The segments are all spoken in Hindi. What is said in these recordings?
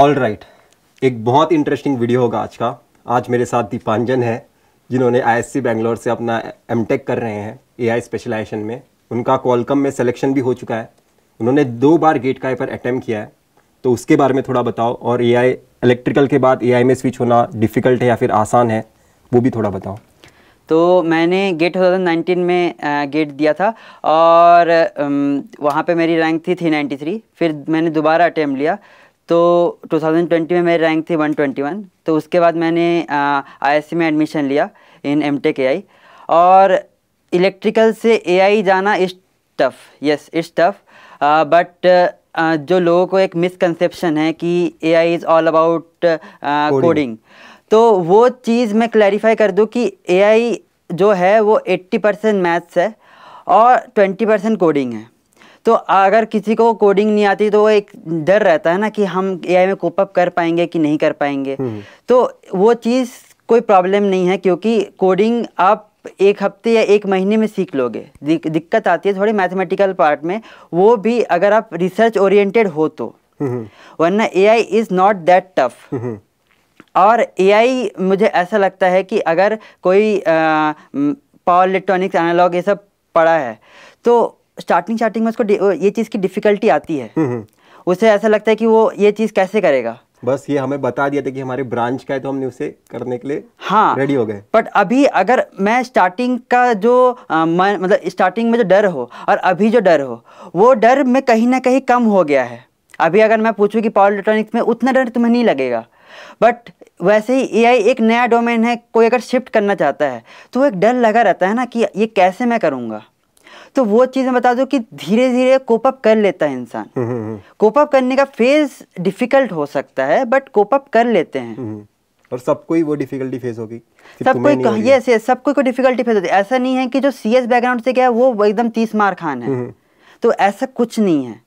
ऑल राइट एक बहुत इंटरेस्टिंग वीडियो होगा आज का आज मेरे साथ दीपांजन है जिन्होंने आईएससी बैंगलोर से अपना एमटेक कर रहे हैं एआई स्पेशलाइजेशन में उनका कॉलकम में सिलेक्शन भी हो चुका है उन्होंने दो बार गेट का पर अटैम्प्ट किया है तो उसके बारे में थोड़ा बताओ और ए इलेक्ट्रिकल के बाद ए में स्विच होना डिफ़िकल्ट है या फिर आसान है वो भी थोड़ा बताओ तो मैंने गेट टू थाउजेंड नाइनटीन में गेट दिया था और वहाँ पे मेरी रैंक थी थ्री नाइन्टी थ्री फिर मैंने दोबारा अटैम्प्ट लिया तो 2020 में मेरी रैंक थी 121 तो उसके बाद मैंने आईएससी में एडमिशन लिया इन एम टेक और इलेक्ट्रिकल से एआई जाना is tough yes is tough but जो लोगों को एक मिसकंसेप्शन है कि AI is all about coding तो वो चीज़ मैं क्लैरिफाई कर दूँ कि एआई जो है वो 80 परसेंट मैथ्स है और 20 परसेंट कोडिंग है तो अगर किसी को कोडिंग नहीं आती तो वो एक डर रहता है ना कि हम ए में कोप अप कर पाएंगे कि नहीं कर पाएंगे हम्म। तो वो चीज़ कोई प्रॉब्लम नहीं है क्योंकि कोडिंग आप एक हफ्ते या एक महीने में सीख लोगे दिक, दिक्कत आती है थोड़ी मैथमेटिकल पार्ट में वो भी अगर आप रिसर्च ओरिएंटेड हो तो हम्म। वरना A I is not that tough और आई मुझे ऐसा लगता है कि अगर कोई पावर इलेक्ट्रॉनिक्स एनालॉग ये सब पढ़ा है तो स्टार्टिंग स्टार्टिंग में उसको ये चीज़ की डिफिकल्टी आती है हम्म, हम्म। उसे ऐसा लगता है कि वो ये चीज़ कैसे करेगा बस ये हमें बता दिया था कि हमारे ब्रांच का है तो हमने उसे करने के लिए हाँ रेडी हो गए बट अभी अगर मैं स्टार्टिंग का जो आ, म, मतलब स्टार्टिंग में जो डर हो और अभी जो डर हो वो डर में कहीं ना कहीं कम हो गया है अभी अगर मैं पूछूँ कि पावर इलेक्ट्रॉनिक्स में उतना डर तुम्हें नहीं लगेगा बट वैसे ही ए एक नया डोमेन है कोई अगर शिफ्ट करना चाहता है तो एक डर लगा रहता है ना कि ये कैसे मैं करूँगा तो वो चीज़ मैं बता दू कि धीरे धीरे कोप अप कर लेता है इंसान कोप हम्म, अप हम्म, हम्म। करने का फेज डिफिकल्ट हो सकता है बट कोप अप कर लेते हैं और सबको ही वो डिफिकल्टी फेस होगी सब कोई यस यस सबको को डिफिकल्टी फेस होती है ऐसा नहीं है कि जो सीएस बैकग्राउंड से क्या है वो एकदम तीस मार खान है तो ऐसा कुछ नहीं है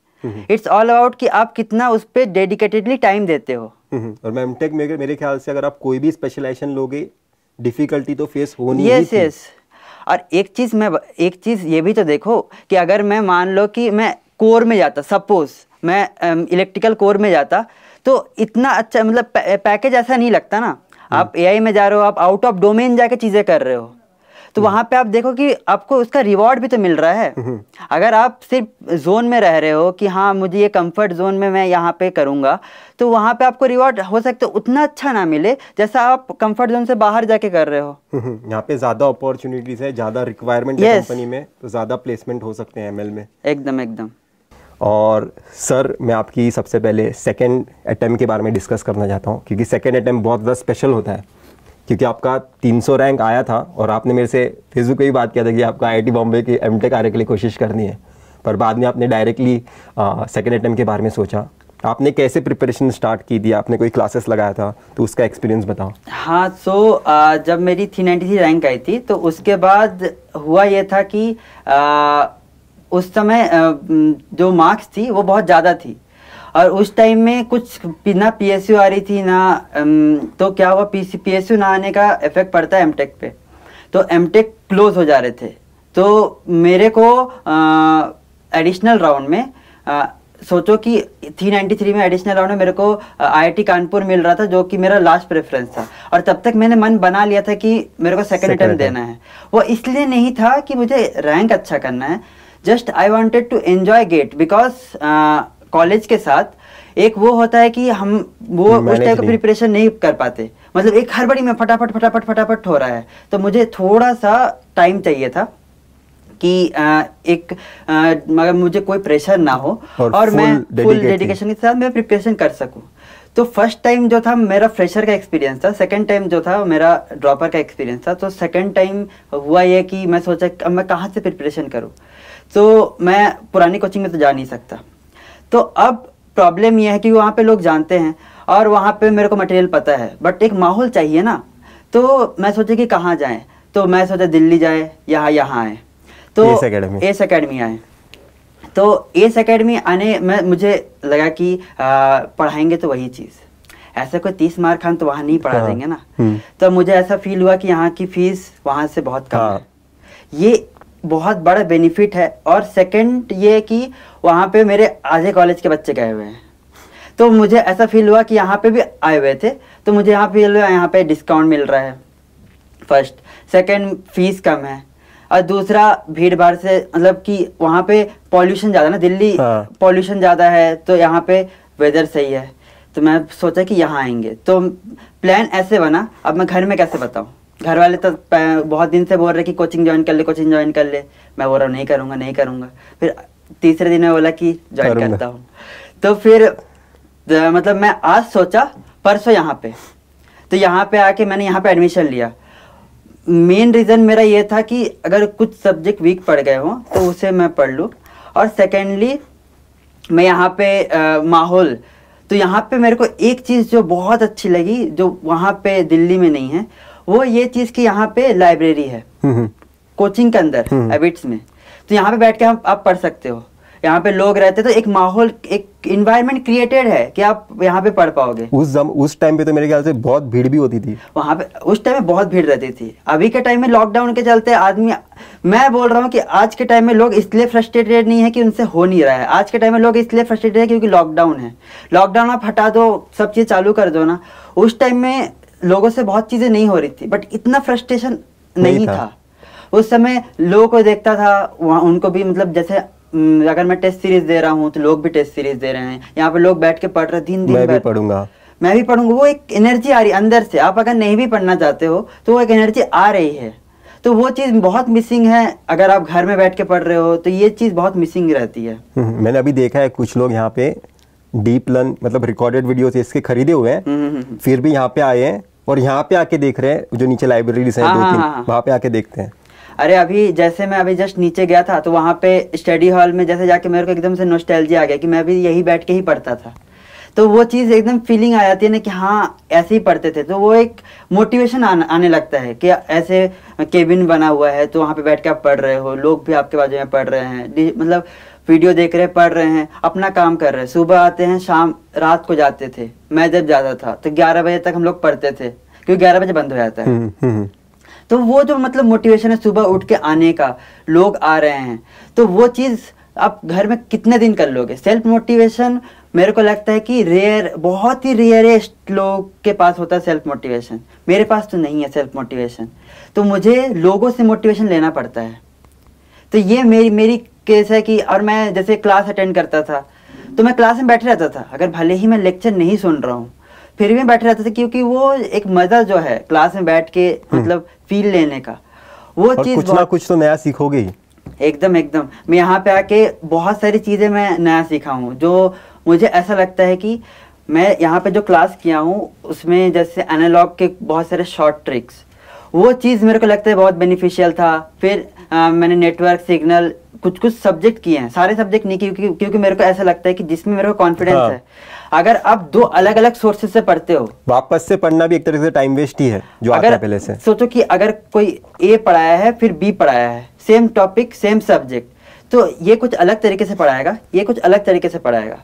इट्स ऑल अबाउट कि आप कितना उस पर डेडिकेटेडली टाइम देते हो और मैम टेक मेरे, ख्याल से अगर आप कोई भी स्पेशलाइजेशन लोगे डिफिकल्टी तो फेस होनी yes, ही yes. और एक चीज़ मैं एक चीज़ ये भी तो देखो कि अगर मैं मान लो कि मैं कोर में जाता सपोज़ मैं इलेक्ट्रिकल कोर में जाता तो इतना अच्छा मतलब पैकेज ऐसा नहीं लगता ना हाँ। आप एआई में जा रहे हो आप आउट ऑफ डोमेन जाके चीज़ें कर रहे हो तो वहाँ पे आप देखो कि आपको उसका रिवॉर्ड भी तो मिल रहा है हम्म। अगर आप सिर्फ जोन में रह रहे हो कि हाँ मुझे ये कंफर्ट जोन में मैं यहाँ पे करूंगा तो वहाँ पे आपको रिवॉर्ड हो सकता है उतना अच्छा ना मिले जैसा आप कंफर्ट जोन से बाहर जाके कर रहे हो हम्म, हम्म। यहाँ पे ज़्यादा अपॉर्चुनिटीज़ है ज़्यादा रिक्वायरमेंट कंपनी में तो ज़्यादा प्लेसमेंट हो सकते हैं एम में एकदम एकदम और सर मैं आपकी सबसे पहले सेकेंड अटैम्प के बारे में डिस्कस करना चाहता हूँ क्योंकि सेकेंड अटैम्प बहुत ज़्यादा स्पेशल होता है क्योंकि आपका 300 रैंक आया था और आपने मेरे से फेसबुक पे भी बात किया था कि आपका आई बॉम्बे की एम टेक आने के लिए कोशिश करनी है पर बाद में आपने डायरेक्टली सेकेंड अटैम्प्ट के बारे में सोचा आपने कैसे प्रिपरेशन स्टार्ट की थी आपने कोई क्लासेस लगाया था तो उसका एक्सपीरियंस बताओ हाँ सो so, जब मेरी थ्री नाइन्टी थ्री रैंक आई थी तो उसके बाद हुआ यह था कि आ, उस समय जो मार्क्स थी वो बहुत ज़्यादा थी और उस टाइम में कुछ ना पी आ रही थी ना तो क्या हुआ पी सी ना आने का इफेक्ट पड़ता है एम पे तो एम क्लोज हो जा रहे थे तो मेरे को एडिशनल राउंड में आ, सोचो कि थ्री नाइन्टी थ्री में एडिशनल राउंड में मेरे को आईआईटी कानपुर मिल रहा था जो कि मेरा लास्ट प्रेफरेंस था और तब तक मैंने मन बना लिया था कि मेरे को सेकेंड अटैम्प्ट देना है वो इसलिए नहीं था कि मुझे रैंक अच्छा करना है just I wanted to enjoy GATE because college के साथ एक वो होता है कि हम वो उस टाइप का प्रिपरेशन नहीं कर पाते मतलब एक हर बड़ी में फटाफट फटाफट फटाफट हो रहा है तो मुझे थोड़ा सा टाइम चाहिए था कि आ, एक मगर मुझे कोई प्रेशर ना हो और, और मैं फुल डेडिकेशन के साथ मैं प्रिपरेशन कर सकूं तो फर्स्ट टाइम जो था मेरा फ्रेशर का एक्सपीरियंस था सेकंड टाइम जो था मेरा ड्रॉपर का एक्सपीरियंस था तो सेकंड टाइम हुआ ये कि मैं सोचा अब मैं कहाँ से प्रिपरेशन करूँ तो मैं पुरानी कोचिंग में तो जा नहीं सकता तो अब प्रॉब्लम यह है कि वहाँ पे लोग जानते हैं और वहाँ पे मेरे को मटेरियल पता है बट एक माहौल चाहिए ना तो मैं सोचा कि कहाँ जाएँ तो मैं सोचा दिल्ली जाए यहाँ यहाँ आए तो एस अकेडमी आए तो एस अकेडमी आने में मुझे लगा कि पढ़ाएंगे तो वही चीज़ ऐसा कोई तीस मार्क खान तो वहाँ नहीं पढ़ा हाँ। देंगे ना हम्म। तो मुझे ऐसा फील हुआ कि यहाँ की फीस वहाँ से बहुत कम हाँ। है ये बहुत बड़ा बेनिफिट है और सेकंड ये कि वहाँ पे मेरे आधे कॉलेज के बच्चे गए हुए हैं तो मुझे ऐसा फील हुआ कि यहाँ पे भी आए हुए थे तो मुझे यहाँ फील हुआ यहाँ पे डिस्काउंट मिल रहा है फर्स्ट सेकंड फीस कम है और दूसरा भीड़ भाड़ से मतलब कि वहाँ पे पॉल्यूशन ज़्यादा ना दिल्ली हाँ। पॉल्यूशन ज़्यादा है तो यहाँ पे वेदर सही है तो मैं सोचा कि यहाँ आएंगे तो प्लान ऐसे बना अब मैं घर में कैसे बताऊँ घर वाले तो बहुत दिन से बोल रहे कि कोचिंग ज्वाइन कर ले कोचिंग ज्वाइन कर ले मैं बोल रहा हूँ नहीं करूँगा नहीं करूँगा फिर तीसरे दिन मैं बोला कि ज्वाइन करता हूँ तो फिर तो मतलब मैं आज सोचा परसों यहाँ पे तो यहाँ पे आके मैंने यहाँ पे एडमिशन लिया मेन रीज़न मेरा ये था कि अगर कुछ सब्जेक्ट वीक पड़ गए हों तो उसे मैं पढ़ लूँ और सेकेंडली मैं यहाँ पे माहौल तो यहाँ पे मेरे को एक चीज़ जो बहुत अच्छी लगी जो वहाँ पे दिल्ली में नहीं है वो ये चीज़ की यहाँ पे लाइब्रेरी है कोचिंग हम्म, हम्म। के अंदर एबिट्स हम्म, में तो यहाँ पे बैठ के आप, आप पढ़ सकते हो यहाँ पे लोग रहते तो एक माहौल एक इन्वायरमेंट क्रिएटेड है कि आप यहाँ पे पढ़ पाओगे उस जम, उस टाइम पे तो मेरे ख्याल से बहुत भीड़ भी होती थी वहाँ पे उस टाइम में बहुत भीड़ रहती थी अभी के टाइम में लॉकडाउन के चलते आदमी मैं बोल रहा हूँ कि आज के टाइम में लोग इसलिए फ्रस्ट्रेटेड नहीं है कि उनसे हो नहीं रहा है आज के टाइम में लोग इसलिए फ्रस्ट्रेटेड है क्योंकि लॉकडाउन है लॉकडाउन आप हटा दो सब चीज़ चालू कर दो ना उस टाइम में लोगों से बहुत चीज़ें नहीं हो रही थी बट इतना फ्रस्ट्रेशन नहीं, नहीं था।, था उस समय लोगों को देखता था वहाँ उनको भी मतलब जैसे हम्म, अगर मैं टेस्ट सीरीज दे रहा हूँ तो लोग भी टेस्ट सीरीज दे रहे हैं यहाँ पे लोग बैठ के पढ़ रहे दिन दिन मैं पढ़ूंगा मैं भी पढ़ूंगा वो एक एनर्जी आ रही है अंदर से आप अगर नहीं भी पढ़ना चाहते हो तो वो एक एनर्जी आ रही है तो वो चीज़ बहुत मिसिंग है अगर आप घर में बैठ के पढ़ रहे हो तो ये चीज़ बहुत मिसिंग रहती है हम्म, मैंने अभी देखा है कुछ लोग यहाँ पे डीप लर्न मतलब रिकॉर्डेड वीडियोस इसके खरीदे हुए हैं हम्म, हम्म, हम्म। फिर भी यहाँ पे आए हैं और यहाँ पे आके देख रहे हैं जो नीचे लाइब्रेरीज हैं हाँ हाँ, हाँ, हाँ, वहाँ पे आके देखते हैं अरे अभी जैसे मैं अभी जस्ट नीचे गया था तो वहाँ पे स्टडी हॉल में जैसे जाके मेरे को एकदम से नोस्टैल्जी आ गया कि मैं अभी यही बैठ के ही पढ़ता था तो वो चीज़ एकदम फीलिंग आ जाती है ना कि हाँ ऐसे ही पढ़ते थे तो वो एक मोटिवेशन आन, आने लगता है कि ऐसे केबिन बना हुआ है तो वहाँ पे बैठ के आप पढ़ रहे हो लोग भी आपके बाजू में पढ़ रहे हैं मतलब वीडियो देख रहे पढ़ रहे हैं अपना काम कर रहे हैं सुबह आते हैं शाम रात को जाते थे मैं जब जाता था तो ग्यारह बजे तक हम लोग पढ़ते थे क्योंकि ग्यारह बजे बंद हो जाता है हम्म, हम्म, हम्म। तो वो जो मतलब मोटिवेशन है सुबह उठ के आने का लोग आ रहे हैं तो वो चीज़ आप घर में कितने दिन कर लोगे सेल्फ मोटिवेशन मेरे को लगता है कि रेयर बहुत ही रेयरेस्ट लोग के पास होता है सेल्फ मोटिवेशन मेरे पास तो नहीं है सेल्फ मोटिवेशन तो मुझे लोगों से मोटिवेशन लेना पड़ता है तो ये मेरी मेरी केस है कि और मैं जैसे क्लास अटेंड करता था तो मैं क्लास में बैठे रहता था अगर भले ही मैं लेक्चर नहीं सुन रहा हूँ फिर भी बैठे रहता था क्योंकि वो एक मजा जो है क्लास में बैठ के हम्म। मतलब फील लेने का वो चीज कुछ ना कुछ तो नया सीखोगे एकदम एकदम मैं यहाँ पे आके बहुत सारी चीजें मैं नया सीखा हूँ जो मुझे ऐसा लगता है कि मैं यहाँ पे जो क्लास किया हूँ उसमें जैसे एनालॉग के बहुत सारे शॉर्ट ट्रिक्स वो चीज़ मेरे को लगता है बहुत बेनिफिशियल था फिर आ, मैंने नेटवर्क सिग्नल कुछ कुछ सब्जेक्ट किए हैं सारे सब्जेक्ट नहीं क्योंकि क्योंकि मेरे को ऐसा लगता है कि जिसमें मेरे को कॉन्फिडेंस हाँ। है अगर आप दो अलग अलग सोर्सेज से पढ़ते हो वापस से पढ़ना भी एक तरह से टाइम वेस्ट ही है जो अगर आता है पहले से सोचो कि अगर कोई ए पढ़ाया है फिर बी पढ़ाया है सेम टॉपिक सेम सब्जेक्ट तो ये कुछ अलग तरीके से पढ़ाएगा ये कुछ अलग तरीके से पढ़ाएगा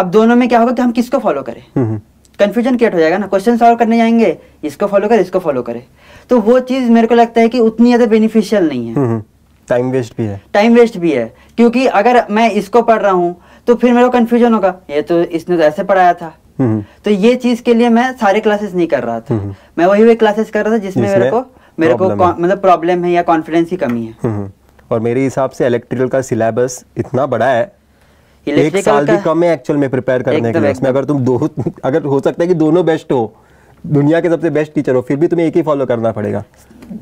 अब दोनों में क्या होगा कि हम किसको फॉलो करें कन्फ्यूजन हम्म, हम्म। क्रिएट हो जाएगा ना क्वेश्चन सॉल्व करने जाएंगे इसको फॉलो करें इसको फॉलो करें तो वो चीज़ मेरे को लगता है कि उतनी ज़्यादा बेनिफिशियल नहीं है हम्म, टाइम वेस्ट भी है टाइम वेस्ट भी है क्योंकि अगर मैं इसको पढ़ रहा हूँ तो फिर मेरा कन्फ्यूजन होगा ये तो इसने तो ऐसे पढ़ाया था हम्म। तो ये चीज के लिए मैं सारे क्लासेस नहीं कर रहा था हम्म। मैं वही वही क्लासेस कर रहा था जिसमें मेरे को मेरे को मतलब प्रॉब्लम है या कॉन्फिडेंस की कमी है हम्म। और मेरे हिसाब से इलेक्ट्रिकल का सिलेबस इतना बड़ा है एक साल भी कम है एक्चुअल में प्रिपेयर करने के लिए अगर तुम दो अगर हो सकता है कि दोनों बेस्ट हो दुनिया के सबसे बेस्ट टीचर हो फिर भी तुम्हें एक ही फॉलो करना पड़ेगा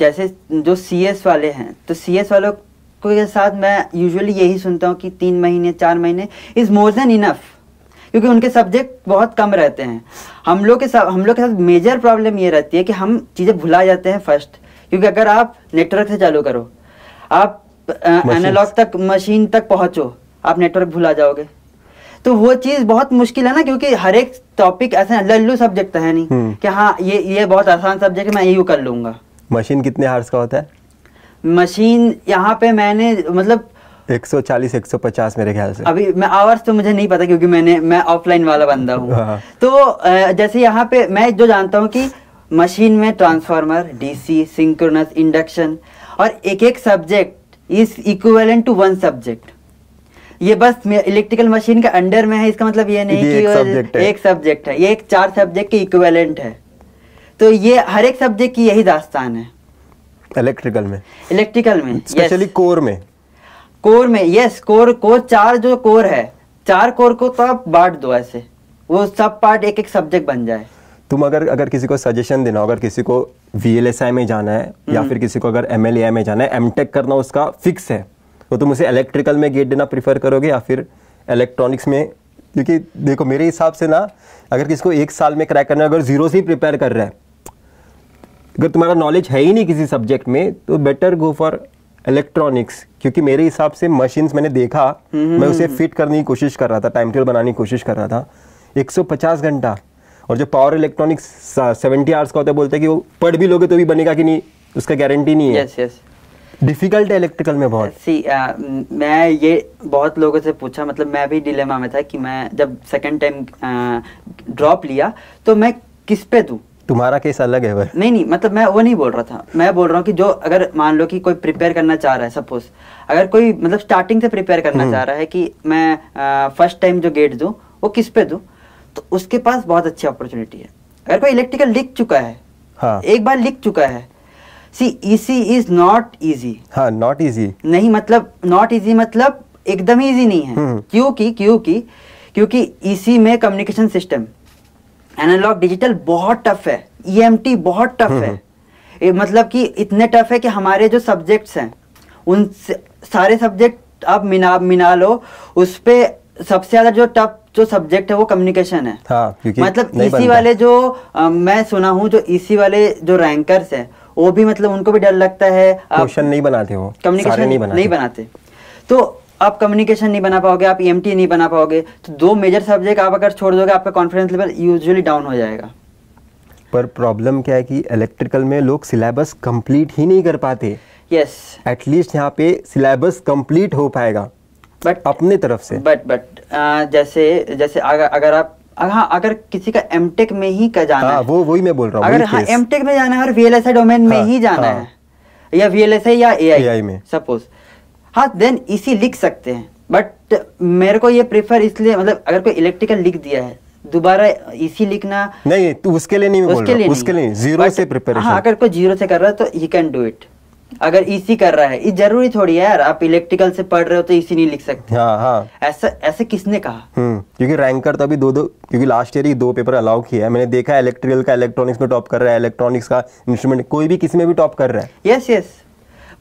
जैसे जो सी एस वाले हैं तो सी एस वालों के साथ मैं यूजुअली यही सुनता हूँ कि तीन महीने चार महीने इज़ मोर देन इनफ क्योंकि उनके सब्जेक्ट बहुत कम रहते हैं हम लोग के साथ हम लोग के साथ मेजर प्रॉब्लम ये रहती है कि हम चीज़ें भुला जाते हैं फर्स्ट क्योंकि अगर आप नेटवर्क से चालू करो आप एनालॉग तक मशीन तक पहुँचो आप नेटवर्क भुला जाओगे तो वो चीज़ बहुत मुश्किल है ना क्योंकि हर एक टॉपिक ऐसे लल्लू सब्जेक्ट है नहीं हम्म। कि हाँ ये ये बहुत आसान सब्जेक्ट है मैं यू कर लूँगा मशीन कितने हार्स का होता है मशीन यहाँ पे मैंने मतलब 140 150 मेरे ख्याल से अभी मैं आवर्स तो मुझे नहीं पता क्योंकि मैंने मैं ऑफलाइन वाला बंदा हूँ हाँ। तो जैसे यहाँ पे मैं जो जानता हूँ कि मशीन में ट्रांसफार्मर डीसी सिंक्रोनस इंडक्शन और एक एक subject is equivalent to one subject ये बस इलेक्ट्रिकल मशीन के अंडर में है इसका मतलब ये नहीं ये कि एक सब्जेक्ट है, है ये एक चार सब्जेक्ट के इक्वेलेंट है तो ये हर एक सब्जेक्ट की यही दास्तान है इलेक्ट्रिकल में इलेक्ट्रिकल में स्पेशली कोर में कोर में यस कोर कोर चार जो कोर है चार कोर को तो आप बांट दो ऐसे वो सब पार्ट एक एक सब्जेक्ट बन जाए तुम अगर अगर किसी को सजेशन देना अगर किसी को वीएलएसआई में जाना है या हम्म। फिर किसी को अगर एम में जाना है एमटेक करना उसका फिक्स है तो तुम उसे इलेक्ट्रिकल में गेट देना प्रीफर करोगे या फिर इलेक्ट्रॉनिक्स में क्योंकि देखो मेरे हिसाब से ना अगर किसी को एक साल में क्रैक करना है अगर जीरो से ही प्रिपेयर कर रहा है अगर तुम्हारा नॉलेज है ही नहीं किसी सब्जेक्ट में तो बेटर गो फॉर इलेक्ट्रॉनिक्स क्योंकि मेरे हिसाब से मशीन मैंने देखा हम्म, मैं हम्म, उसे फिट हम्म। करने की कोशिश कर रहा था टाइम टेबल बनाने की कोशिश कर रहा था 150 घंटा और जो पावर इलेक्ट्रॉनिक्स सेवेंटी आवर्स का होता है बोलते हैं कि वो पढ़ भी लोगे तो भी बनेगा कि नहीं उसका गारंटी नहीं है yes, yes. डिफिकल्ट इलेक्ट्रिकल में बहुत सी uh, मैं ये बहुत लोगों से पूछा मतलब मैं भी डिलेमा में था कि मैं जब सेकंड टाइम ड्रॉप लिया तो मैं किस पे दूँ तुम्हारा केस अलग है भाई नहीं नहीं मतलब मैं वो नहीं बोल रहा था मैं बोल रहा हूँ कि जो अगर मान लो कि कोई प्रिपेयर करना चाह रहा है सपोज अगर कोई मतलब स्टार्टिंग से प्रिपेयर करना हम्म। चाह रहा है कि मैं फर्स्ट टाइम जो गेट दूँ वो किस पे दूँ तो उसके पास बहुत अच्छी अपॉर्चुनिटी है अगर कोई इलेक्ट्रिकल लिख चुका है हाँ. एक बार लिख चुका है C C is not easy हाँ नॉट ईजी नहीं मतलब नॉट ईजी मतलब एकदम ईजी नहीं है हम्म। क्योंकि क्योंकि क्योंकि ईसी e में कम्युनिकेशन सिस्टम एनालॉग डिजिटल बहुत टफ है ई e बहुत टफ हम्म, है हम्म. मतलब कि इतने टफ है कि हमारे जो सब्जेक्ट्स हैं उन सारे सब्जेक्ट आप मिना मिना लो उस पर सबसे ज्यादा जो टफ जो सब्जेक्ट है वो कम्युनिकेशन है हाँ, मतलब इसी वाले जो आ, मैं सुना हूँ जो इसी वाले जो रैंकर्स है वो भी मतलब उनको भी डर लगता है क्वेश्चन नहीं बनाते वो कम्युनिकेशन नहीं बनाते। तो आप कम्युनिकेशन नहीं बना पाओगे आप ई e नहीं बना पाओगे तो दो मेजर सब्जेक्ट आप अगर छोड़ दोगे आपका कॉन्फिडेंस लेवल यूजुअली डाउन हो जाएगा पर प्रॉब्लम क्या है कि इलेक्ट्रिकल में लोग सिलेबस कंप्लीट ही नहीं कर पाते यस एटलीस्ट यहाँ पे सिलेबस कंप्लीट हो पाएगा बट अपने तरफ से बट बट जैसे जैसे अगर अगर आप हाँ अगर किसी का एम में ही का जाना आ, हाँ, है वो वही मैं बोल रहा हूँ अगर हाँ एम में जाना है और वी डोमेन में हाँ, ही जाना हाँ। है या वी या ए में सपोज हाँ देन इसी लिख सकते हैं बट मेरे को ये प्रेफर इसलिए मतलब अगर कोई इलेक्ट्रिकल लिख दिया है दोबारा इसी लिखना नहीं तो उसके लिए नहीं उसके लिए उसके लिए जीरो से प्रिपरेशन हाँ अगर कोई जीरो से कर रहा है तो ही कैन डू इट अगर इसी कर रहा है ये जरूरी थोड़ी है यार आप इलेक्ट्रिकल से पढ़ रहे हो तो इसी नहीं लिख सकते हाँ हाँ ऐसा ऐसे किसने कहा हम्म, क्योंकि रैंकर तो अभी दो दो क्योंकि लास्ट ईयर ही दो पेपर अलाउ किया है मैंने देखा है इलेक्ट्रिकल का इलेक्ट्रॉनिक्स में टॉप कर रहा है इलेक्ट्रॉनिक्स का इंस्ट्रूमेंट कोई भी किसी में भी टॉप कर रहा है यस यस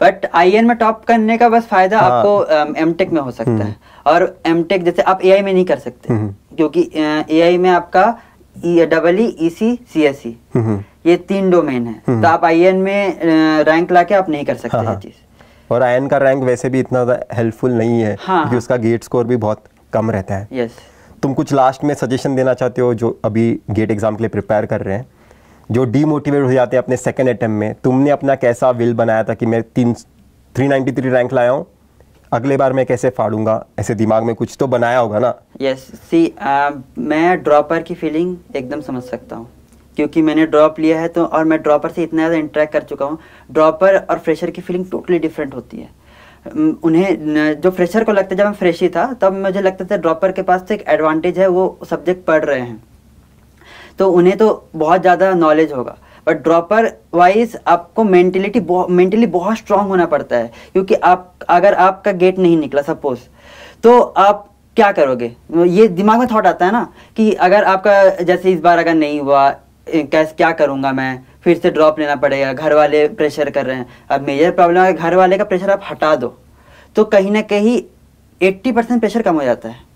बट आई में टॉप करने का बस फायदा हाँ। आपको एम um, में हो सकता हम्म। है और एम जैसे आप ए में नहीं कर सकते हम्म। क्योंकि ए में आपका डबल ई ई सी सी एस सी ये तीन डोमेन है हम्म। तो आप आई में रैंक लाके आप नहीं कर सकते हाँ। ये हाँ। चीज और आयन का रैंक वैसे भी इतना हेल्पफुल नहीं है हाँ, हाँ। उसका गेट स्कोर भी बहुत कम रहता है यस तुम कुछ लास्ट में सजेशन देना चाहते हो जो अभी गेट एग्जाम के लिए प्रिपेयर कर रहे हैं जो डीमोटिवेट हो जाते हैं अपने सेकेंड अटैम्प में तुमने अपना कैसा विल बनाया था कि मैं तीन थ्री नाइन्टी थ्री रैंक लाया हूँ अगले बार मैं कैसे फाड़ूंगा ऐसे दिमाग में कुछ तो बनाया होगा ना यस yes, सी uh, मैं ड्रॉपर की फीलिंग एकदम समझ सकता हूँ क्योंकि मैंने ड्रॉप लिया है तो और मैं ड्रॉपर से इतना ज़्यादा इंटरेक्ट कर चुका हूँ ड्रॉपर और फ्रेशर की फीलिंग टोटली डिफरेंट होती है उन्हें जो फ्रेशर को लगता है जब मैं फ्रेश ही था तब मुझे लगता था ड्रॉपर के पास तो एक एडवांटेज है वो सब्जेक्ट पढ़ रहे हैं तो उन्हें तो बहुत ज़्यादा नॉलेज होगा बट ड्रॉपर वाइज आपको मेंटेलिटी मेंटली बहुत स्ट्रांग होना पड़ता है क्योंकि आप अगर आपका गेट नहीं निकला सपोज तो आप क्या करोगे ये दिमाग में थॉट आता है ना कि अगर आपका जैसे इस बार अगर नहीं हुआ कैसे क्या करूँगा मैं फिर से ड्रॉप लेना पड़ेगा घर वाले प्रेशर कर रहे हैं अब मेजर प्रॉब्लम है घर वाले का प्रेशर आप हटा दो तो कहीं ना कहीं एट्टी परसेंट प्रेशर कम हो जाता है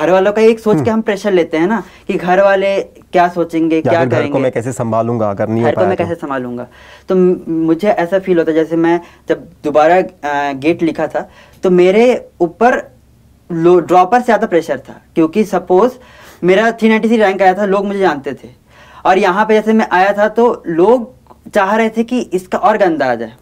घर वालों का एक सोच के हम्म। हम प्रेशर लेते हैं ना कि घर वाले क्या सोचेंगे क्या करेंगे घर को मैं कैसे संभालूंगा अगर नहीं घर को मैं तो? कैसे संभालूंगा तो मुझे ऐसा फील होता जैसे मैं जब दोबारा गेट लिखा था तो मेरे ऊपर ड्रॉपर से ज़्यादा प्रेशर था क्योंकि सपोज मेरा थ्री नाइन्टी थ्री रैंक आया था लोग मुझे जानते थे और यहाँ पे जैसे मैं आया था तो लोग चाह रहे थे कि इसका और गंदा आ जाए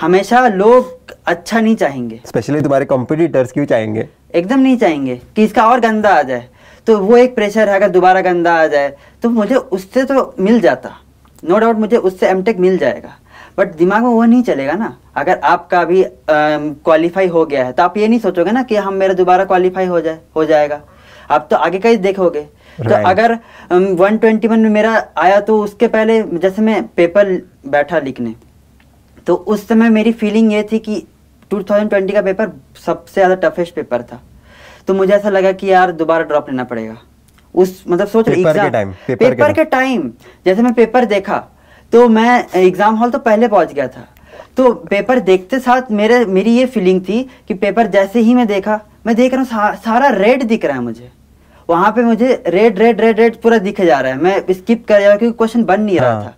हमेशा लोग अच्छा नहीं चाहेंगे स्पेशली तुम्हारे कॉम्पिटिटर्स क्यों चाहेंगे एकदम नहीं चाहेंगे कि इसका और गंदा आ जाए तो वो एक प्रेशर है अगर दोबारा गंदा आ जाए तो मुझे उससे तो मिल जाता नो no डाउट मुझे उससे एम मिल जाएगा बट दिमाग में वो नहीं चलेगा ना अगर आपका अभी क्वालिफाई हो गया है तो आप ये नहीं सोचोगे ना कि हम मेरा दोबारा क्वालिफाई हो जाए हो जाएगा आप तो आगे का ही देखोगे तो अगर वन ट्वेंटी वन में मेरा आया तो उसके पहले जैसे मैं पेपर बैठा लिखने तो उस समय मेरी फीलिंग ये थी कि 2020 का पेपर सबसे ज़्यादा टफेस्ट पेपर था तो मुझे ऐसा लगा कि यार दोबारा ड्रॉप लेना पड़ेगा उस मतलब सोच रहे पेपर के टाइम पेपर, पेपर के टाइम जैसे मैं पेपर देखा तो मैं एग्जाम हॉल तो पहले पहुंच गया था तो पेपर देखते साथ मेरे मेरी ये फीलिंग थी कि पेपर जैसे ही मैं देखा मैं देख रहा हूँ सा, सारा रेड दिख रहा है मुझे वहां पे मुझे रेड रेड रेड रेड पूरा दिखे जा रहा है मैं स्किप कर रहा क्योंकि क्वेश्चन बन नहीं हाँ। रहा था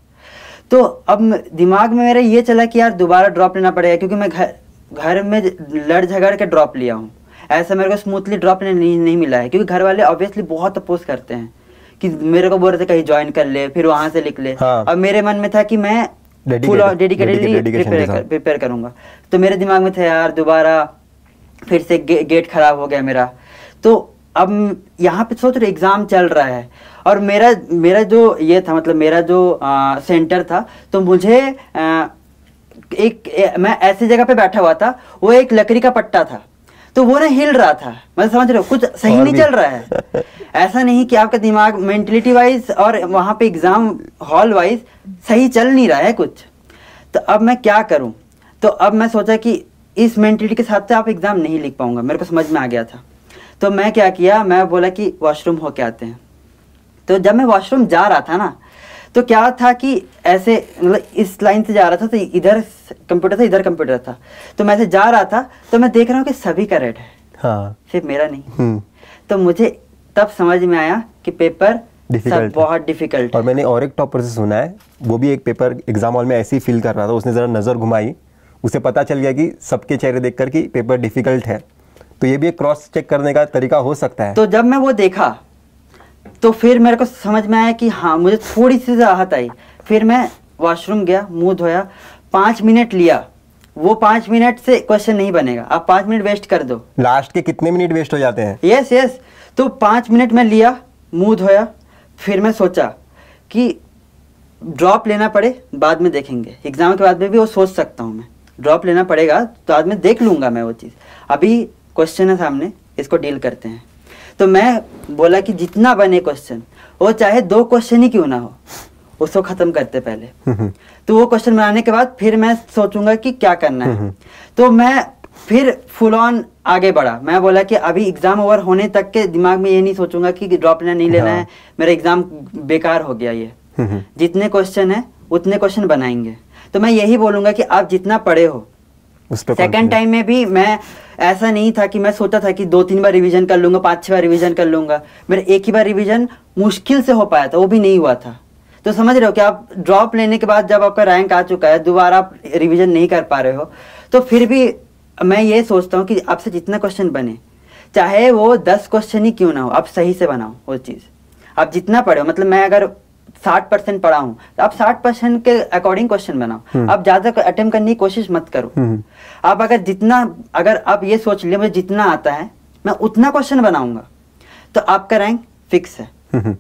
तो अब दिमाग में मेरा ये चला कि यार दोबारा ड्रॉप लेना पड़ेगा क्योंकि मैं घर घर में लड़ झगड़ के ड्रॉप लिया हूँ ऐसा मेरे को स्मूथली ड्रॉप नहीं, नहीं मिला है क्योंकि घर वाले ऑब्वियसली बहुत अपोज करते हैं कि मेरे को बोल रहे थे कहीं ज्वाइन कर ले फिर वहाँ से लिख ले हाँ। और मेरे मन में था कि मैं फुल डेडिकेटेडली प्रिपेयर करूंगा तो मेरे दिमाग में था यार दोबारा फिर से गे, गेट खराब हो गया मेरा तो अब यहाँ पे सोच रहे एग्ज़ाम चल रहा है और मेरा मेरा जो ये था मतलब मेरा जो आ, सेंटर था तो मुझे आ, एक मैं ऐसी जगह पे बैठा हुआ था वो एक लकड़ी का पट्टा था तो वो ना हिल रहा था मैं मतलब समझ रहे हो कुछ सही नहीं चल रहा है ऐसा नहीं कि आपका दिमाग मेंटलिटी वाइज और वहाँ पे एग्जाम हॉल वाइज सही चल नहीं रहा है कुछ तो अब मैं क्या करूँ तो अब मैं सोचा कि इस मेंटलिटी के साथ तो आप एग्ज़ाम नहीं लिख पाऊंगा मेरे को समझ में आ गया था तो मैं क्या किया मैं बोला कि वॉशरूम होके आते हैं तो जब मैं वॉशरूम जा रहा था ना तो क्या था कि ऐसे मतलब इस लाइन से जा रहा था तो इधर कंप्यूटर था इधर कंप्यूटर था तो मैं ऐसे जा रहा था तो मैं देख रहा हूँ कि सभी का रेड है हाँ। सिर्फ मेरा नहीं हम्म। तो मुझे तब समझ में आया कि पेपर डिफिकल्ट बहुत डिफिकल्ट और मैंने और एक टॉपर से सुना है वो भी एक पेपर एग्जाम हॉल में ऐसे ही फील कर रहा था उसने ज़रा नज़र घुमाई उसे पता चल गया कि सबके चेहरे देख कर कि पेपर डिफिकल्ट है तो ये भी एक क्रॉस चेक करने का तरीका हो सकता है तो जब मैं वो देखा तो फिर मेरे को समझ में आया कि हाँ मुझे थोड़ी सी राहत आई फिर मैं वॉशरूम गया मुंह धोया पाँच मिनट लिया वो पाँच मिनट से क्वेश्चन नहीं बनेगा आप पाँच मिनट वेस्ट कर दो लास्ट के कितने मिनट वेस्ट हो जाते हैं यस यस तो पाँच मिनट में लिया मुंह धोया फिर मैं सोचा कि ड्रॉप लेना पड़े बाद में देखेंगे एग्ज़ाम के बाद में भी वो सोच सकता हूँ मैं ड्रॉप लेना पड़ेगा तो बाद में देख लूँगा मैं वो चीज़ अभी क्वेश्चन है सामने इसको डील करते हैं तो मैं बोला कि जितना बने क्वेश्चन वो चाहे दो क्वेश्चन ही क्यों ना हो उसको खत्म करते पहले तो वो क्वेश्चन बनाने के बाद फिर मैं सोचूंगा कि क्या करना है तो मैं फिर फुल ऑन आगे बढ़ा मैं बोला कि अभी एग्जाम ओवर होने तक के दिमाग में ये नहीं सोचूंगा कि ड्रॉप लेना नहीं लेना हाँ। है मेरा एग्जाम बेकार हो गया ये जितने क्वेश्चन है उतने क्वेश्चन बनाएंगे तो मैं यही बोलूंगा कि आप जितना पढ़े हो सेकंड टाइम में भी मैं ऐसा नहीं था कि मैं सोचा था कि दो तीन बार रिवीजन कर लूंगा पांच छह बार रिवीजन कर लूंगा मेरा एक ही बार रिवीजन मुश्किल से हो पाया था वो भी नहीं हुआ था तो समझ रहे हो कि आप ड्रॉप लेने के बाद जब आपका रैंक आ चुका है दोबारा आप रिविजन नहीं कर पा रहे हो तो फिर भी मैं ये सोचता हूँ कि आपसे जितना क्वेश्चन बने चाहे वो दस क्वेश्चन ही क्यों ना हो आप सही से बनाओ वो चीज़ आप जितना पढ़ो मतलब मैं अगर साठ परसेंट पढ़ा हूँ आप साठ परसेंट के अकॉर्डिंग क्वेश्चन बनाओ आप हम्म। ज्यादा अटेम्प्ट करने की कोशिश मत करो हम्म। आप अगर जितना अगर आप ये सोच लिए मुझे जितना आता है मैं उतना क्वेश्चन बनाऊंगा तो आपका रैंक फिक्स है हम्म।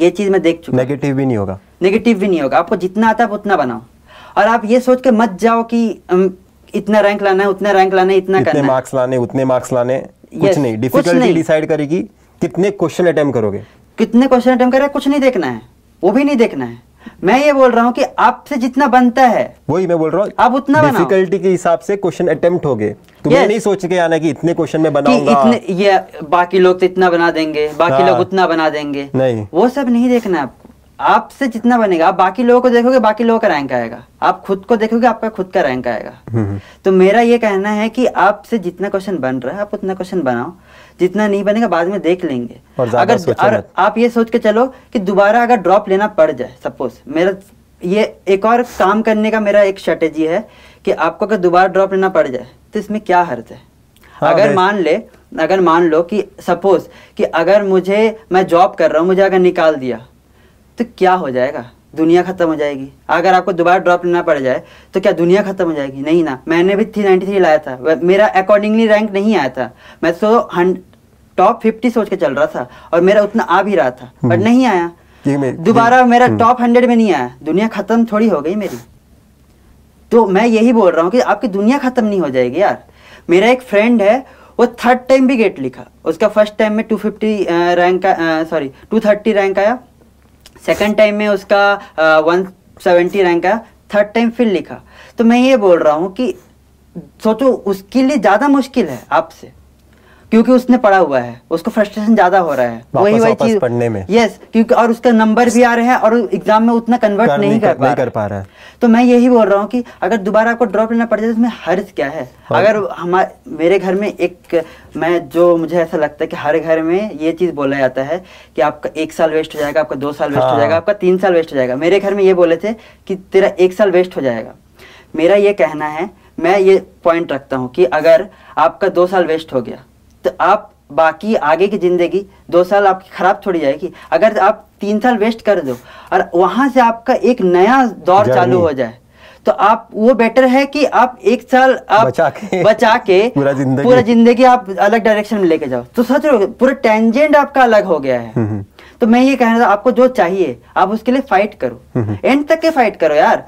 ये चीज मैं देख चुका नेगेटिव भी नहीं होगा नेगेटिव भी नहीं होगा आपको जितना आता है उतना बनाओ और आप ये सोच के मत जाओ कि इतना रैंक लाना है उतना रैंक लाना है इतना इतने मार्क्स लाने उतने मार्क्स लाने कुछ नहीं डिफिकल्टी डिसाइड करेगी कितने क्वेश्चन अटेम्प्ट करोगे कितने क्वेश्चन अटेम्प्ट करे कुछ नहीं देखना है वो भी नहीं देखना है मैं ये बोल रहा हूँ कि आपसे जितना बनता है वही मैं बोल रहा हूँ आप उतना डिफिकल्टी के हिसाब से क्वेश्चन अटेम्प्ट हो गए तुम्हें yes. नहीं सोच के आना कि इतने क्वेश्चन में बनाऊंगा इतने ये बाकी लोग तो इतना बना देंगे बाकी लोग हाँ। उतना बना देंगे नहीं वो सब नहीं देखना आपको आपसे जितना बनेगा आप बाकी लोगों को देखोगे बाकी लोगों का रैंक आएगा आप खुद को देखोगे आपका खुद का रैंक आएगा हम्म। तो मेरा ये कहना है कि आपसे जितना क्वेश्चन बन रहा है आप उतना क्वेश्चन बनाओ जितना नहीं बनेगा बाद में देख लेंगे और अगर और आप ये सोच के चलो कि दोबारा अगर ड्रॉप लेना पड़ जाए सपोज मेरा ये एक और काम करने का मेरा एक स्ट्रेटेजी है कि आपको अगर दोबारा ड्रॉप लेना पड़ जाए तो इसमें क्या हर्ज है हाँ, अगर मान ले अगर मान लो कि सपोज कि अगर मुझे मैं जॉब कर रहा हूँ मुझे अगर निकाल दिया तो क्या हो जाएगा दुनिया खत्म हो जाएगी अगर आपको दोबारा ड्रॉप लेना पड़ जाए तो क्या दुनिया खत्म हो जाएगी नहीं ना मैंने भी थ्री नाइन्टी थ्री लाया था मेरा अकॉर्डिंगली रैंक नहीं आया था मैं तो टॉप फिफ्टी सोच के चल रहा था और मेरा उतना आ भी रहा था बट हम्म। नहीं आया दोबारा मेरा टॉप हम्म। हंड्रेड में नहीं आया दुनिया खत्म थोड़ी हो गई मेरी तो मैं यही बोल रहा हूँ कि आपकी दुनिया खत्म नहीं हो जाएगी यार मेरा एक फ्रेंड है वो थर्ड टाइम भी गेट लिखा उसका फर्स्ट टाइम में 250 रैंक सॉरी 230 रैंक आया सेकेंड टाइम में उसका वन सेवेंटी रैंक आया थर्ड टाइम फिर लिखा तो मैं ये बोल रहा हूँ कि सोचो उसके लिए ज़्यादा मुश्किल है आपसे क्योंकि उसने पढ़ा हुआ है उसको फ्रस्ट्रेशन ज्यादा हो रहा है वही वही चीज पढ़ने में यस क्योंकि और उसका नंबर भी आ रहे हैं और एग्जाम में उतना कन्वर्ट नहीं, नहीं कर, कर, नहीं कर पा रहा है तो मैं यही बोल रहा हूँ कि अगर दोबारा आपको ड्रॉप लेना पड़ जाए तो उसमें हर्ज क्या है हाँ। अगर हमारे मेरे घर में एक मैं जो मुझे ऐसा लगता है कि हर घर में ये चीज बोला जाता है कि आपका एक साल वेस्ट हो जाएगा आपका दो साल वेस्ट हो हाँ। जाएगा आपका तीन साल वेस्ट हो जाएगा मेरे घर में ये बोले थे कि तेरा एक साल वेस्ट हो जाएगा मेरा ये कहना है मैं ये पॉइंट रखता हूँ कि अगर आपका दो साल वेस्ट हो गया तो आप बाकी आगे की ज़िंदगी दो साल आपकी ख़राब थोड़ी जाएगी अगर आप तीन साल वेस्ट कर दो और वहाँ से आपका एक नया दौर चालू हो जाए तो आप वो बेटर है कि आप एक साल आप बचा के, बचा के पूरा जिंदगी पूरा जिंदगी आप अलग डायरेक्शन में लेके जाओ तो सच पूरा टेंजेंट आपका अलग हो गया है हम्म, हम्म। तो मैं ये कह रहा था आपको जो चाहिए आप उसके लिए फाइट करो एंड हम्म, तक के फाइट करो यार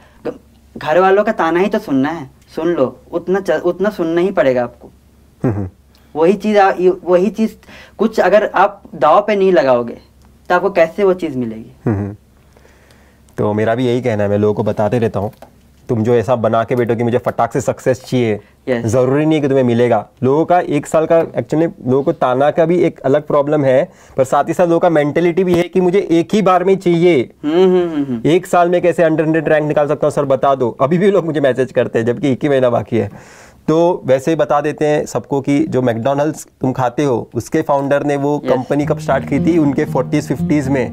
घर वालों का ताना ही तो सुनना है सुन लो उतना उतना सुनना ही पड़ेगा आपको वही चीज़ वही चीज़ कुछ अगर आप दाव पे नहीं लगाओगे तो आपको कैसे वो चीज़ मिलेगी तो मेरा भी यही कहना है मैं लोगों को बताते रहता हूँ तुम जो ऐसा बना के बैठो कि मुझे फटाक से सक्सेस चाहिए yes. ज़रूरी नहीं है कि तुम्हें मिलेगा लोगों का एक साल का एक्चुअली लोगों को ताना का भी एक अलग प्रॉब्लम है पर साथ ही साथ लोगों का मेंटेलिटी भी है कि मुझे एक ही बार में चाहिए mm-hmm. एक साल में कैसे अंडर हंड्रेड रैंक निकाल सकता हूँ सर बता दो अभी भी लोग मुझे मैसेज करते हैं जबकि एक ही महीना बाकी है तो वैसे ही बता देते हैं सबको कि जो मैकडोनल्ड्स तुम खाते हो उसके फाउंडर ने वो कंपनी कब स्टार्ट की थी उनके फोर्टीज़ फिफ्टीज़ में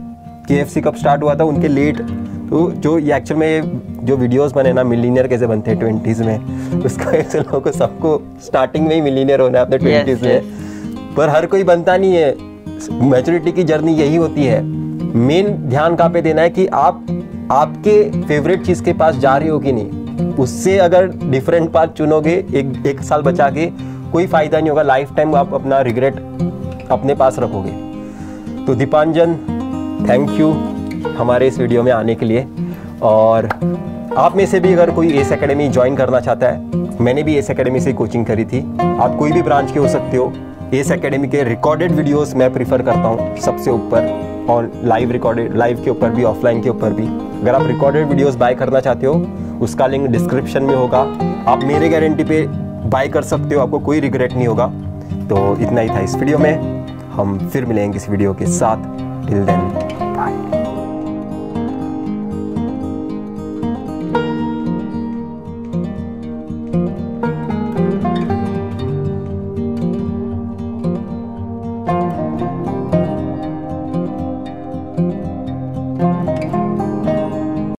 के एफ सी कब स्टार्ट हुआ था उनके लेट तो जो ये एक्चुअल में जो वीडियोस बने ना मिलीनियर कैसे बनते हैं ट्वेंटीज़ में उसका ऐसे लोगों को सबको स्टार्टिंग में ही मिलीनियर होना है अपने ट्वेंटीज़ में पर हर कोई बनता नहीं है मेचोरिटी की जर्नी यही होती है मेन ध्यान कहाँ पे देना है कि आप आपके फेवरेट चीज़ के पास जा रहे हो कि नहीं उससे अगर डिफरेंट पाथ चुनोगे एक एक साल बचा के कोई फ़ायदा नहीं होगा लाइफ टाइम आप अपना रिग्रेट अपने पास रखोगे तो दीपांजन थैंक यू हमारे इस वीडियो में आने के लिए और आप में से भी अगर कोई एस एकेडमी ज्वाइन करना चाहता है मैंने भी एस एकेडमी से कोचिंग करी थी आप कोई भी ब्रांच के हो सकते हो एस एकेडमी के रिकॉर्डेड वीडियोस मैं प्रीफर करता हूँ सबसे ऊपर और लाइव रिकॉर्डेड लाइव के ऊपर भी ऑफलाइन के ऊपर भी अगर आप रिकॉर्डेड वीडियोस बाय करना चाहते हो उसका लिंक डिस्क्रिप्शन में होगा आप मेरे गारंटी पे बाय कर सकते हो आपको कोई रिग्रेट नहीं होगा तो इतना ही था इस वीडियो में हम फिर मिलेंगे इस वीडियो के साथ टिल देन